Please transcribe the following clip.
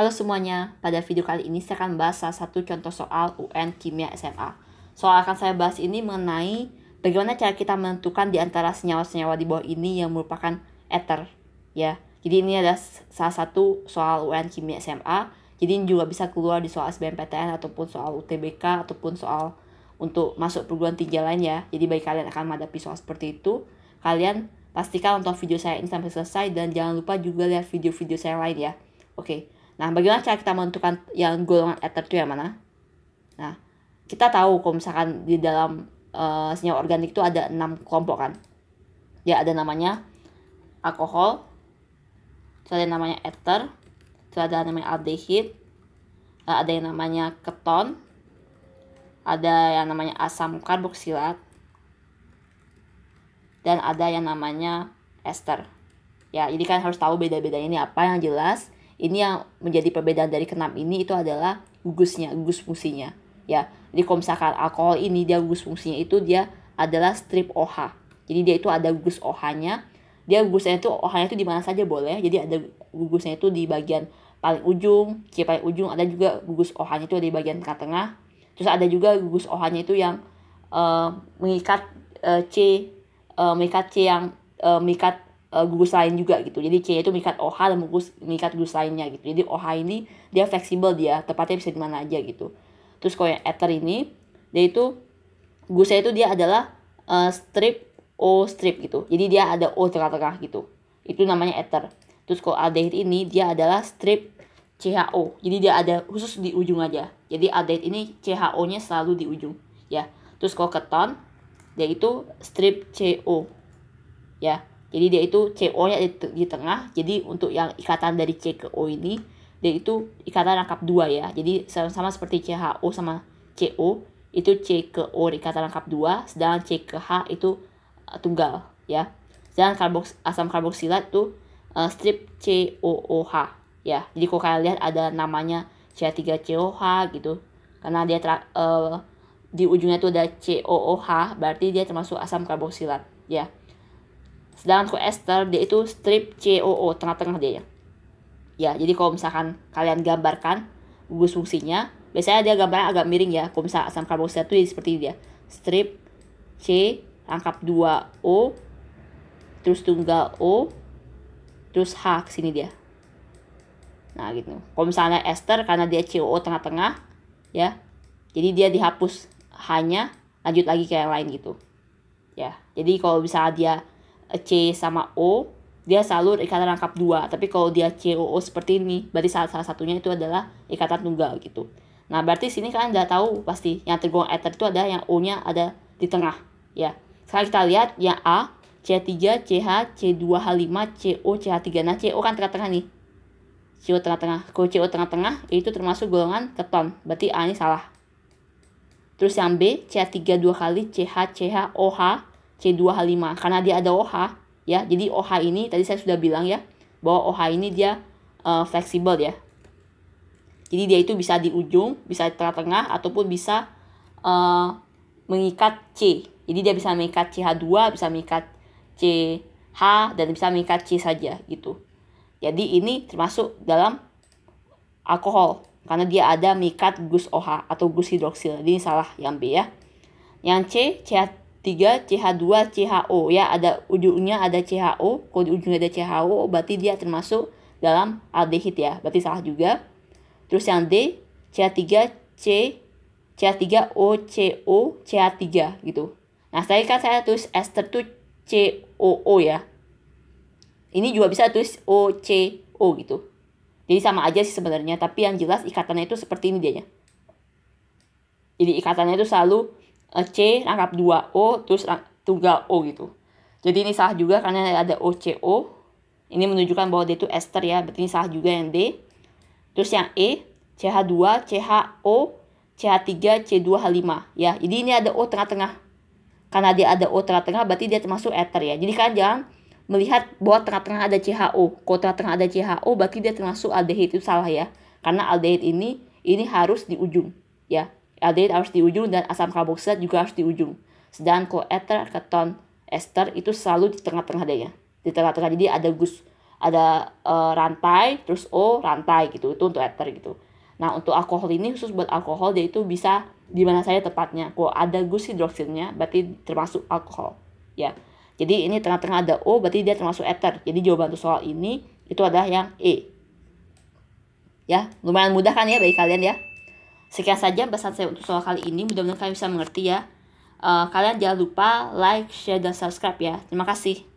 Halo semuanya, pada video kali ini saya akan bahas salah satu contoh soal UN Kimia SMA. Soal akan saya bahas ini mengenai bagaimana cara kita menentukan di antara senyawa-senyawa di bawah ini yang merupakan ether. Ya, jadi ini adalah salah satu soal UN Kimia SMA. Jadi ini juga bisa keluar di soal SBMPTN ataupun soal UTBK ataupun soal untuk masuk perguruan tinggi lain ya. Jadi bagi kalian akan menghadapi soal seperti itu, kalian pastikan nonton video saya ini sampai selesai dan jangan lupa juga lihat video-video saya yang lain ya. Oke, Nah, bagaimana cara kita menentukan yang golongan ether itu yang mana? Nah, kita tahu kalau misalkan di dalam uh, eh, senyawa organik itu ada enam kelompok kan. Ya, ada namanya alkohol, itu ada namanya ether, itu ada namanya aldehid, eh, ada yang namanya keton, ada yang namanya asam karboksilat, dan ada yang namanya ester. Ya, jadi kan harus tahu beda beda ini apa yang jelas ini yang menjadi perbedaan dari kenam ini itu adalah gugusnya gugus fungsinya ya jadi kalau misalkan alkohol ini dia gugus fungsinya itu dia adalah strip OH jadi dia itu ada gugus OH-nya dia gugusnya itu OH-nya itu di mana saja boleh jadi ada gugusnya itu di bagian paling ujung C paling ujung ada juga gugus OH-nya itu ada di bagian tengah, tengah terus ada juga gugus OH-nya itu yang uh, mengikat uh, C uh, mengikat C yang uh, mengikat uh, eh, gugus lain juga gitu. Jadi C itu mengikat OH dan gugus, mengikat gugus lainnya gitu. Jadi OH ini dia fleksibel dia, tepatnya bisa di mana aja gitu. Terus kalau yang ether ini dia itu gugusnya itu dia adalah uh, strip O strip gitu. Jadi dia ada O tengah-tengah gitu. Itu namanya ether. Terus kalau aldehid ini dia adalah strip CHO. Jadi dia ada khusus di ujung aja. Jadi aldehid ini CHO-nya selalu di ujung ya. Terus kalau keton dia itu strip CO ya jadi dia itu CO-nya di, di tengah. Jadi untuk yang ikatan dari C ke O ini dia itu ikatan rangkap dua ya. Jadi sama-sama seperti CHO sama CO itu C ke O ikatan rangkap dua, sedangkan C ke H itu uh, tunggal ya. Sedangkan karboks, asam karboksilat itu uh, strip COOH ya. Jadi kalau kalian lihat ada namanya C3COH gitu. Karena dia tra, uh, di ujungnya itu ada COOH berarti dia termasuk asam karboksilat ya. Sedangkan koester dia itu strip COO tengah-tengah dia ya. Ya, jadi kalau misalkan kalian gambarkan gugus fungsinya, biasanya dia gambarnya agak miring ya. Kalau misalkan asam karboksilat itu seperti dia. Strip C angkap 2 O terus tunggal O terus H ke sini dia. Nah, gitu. Kalau misalnya ester karena dia COO tengah-tengah ya. Jadi dia dihapus hanya lanjut lagi ke yang lain gitu. Ya. Jadi kalau misalnya dia C sama O dia salur ikatan rangkap dua tapi kalau dia COO seperti ini berarti salah, salah satunya itu adalah ikatan tunggal gitu nah berarti sini kalian udah tahu pasti yang tergolong ether itu ada yang O nya ada di tengah ya sekarang kita lihat yang A C3, CH, C2H5, CO, CH3 nah CO kan tengah-tengah nih CO tengah-tengah kalau CO tengah-tengah itu termasuk golongan keton berarti A ini salah terus yang B CH3 dua kali CH, CH, OH C2H5 karena dia ada OH ya. Jadi OH ini tadi saya sudah bilang ya bahwa OH ini dia uh, fleksibel ya. Jadi dia itu bisa di ujung, bisa di tengah-tengah ataupun bisa uh, mengikat C. Jadi dia bisa mengikat CH2, bisa mengikat CH dan bisa mengikat C saja gitu. Jadi ini termasuk dalam alkohol karena dia ada mengikat gus OH atau gus hidroksil. Jadi ini salah yang B ya. Yang C, CH 3 CH2 CHO ya ada ujungnya ada CHO kalau di ujungnya ada CHO berarti dia termasuk dalam aldehid ya berarti salah juga terus yang D CH3 C CH3 OCO CH3 gitu nah saya kan saya tulis ester tuh COO ya ini juga bisa tulis OCO gitu jadi sama aja sih sebenarnya tapi yang jelas ikatannya itu seperti ini dia ya jadi ikatannya itu selalu E C rangkap 2 O terus tunggal O gitu. Jadi ini salah juga karena ada O C O. Ini menunjukkan bahwa dia itu ester ya, berarti ini salah juga yang D. Terus yang E, CH2, CHO, CH3, C2H5 ya. Jadi ini ada O tengah-tengah. Karena dia ada O tengah-tengah berarti dia termasuk ester ya. Jadi kalian jangan melihat bahwa tengah-tengah ada CHO. Kalau tengah-tengah ada CHO berarti dia termasuk aldehid itu salah ya. Karena aldehid ini ini harus di ujung ya aldehid harus di ujung dan asam karboksilat juga harus di ujung. Sedangkan koeter, keton, ester itu selalu di tengah-tengah deh Di tengah-tengah jadi ada gus ada e, rantai terus O rantai gitu itu untuk ether gitu. Nah untuk alkohol ini khusus buat alkohol dia itu bisa di mana saya tepatnya. Kalau ada gus hidroksilnya berarti termasuk alkohol ya. Jadi ini tengah-tengah ada O berarti dia termasuk ether. Jadi jawaban untuk soal ini itu adalah yang E. Ya, lumayan mudah kan ya bagi kalian ya. Sekian saja pesan saya untuk soal kali ini. Mudah-mudahan kalian bisa mengerti ya. Uh, kalian jangan lupa like, share, dan subscribe ya. Terima kasih.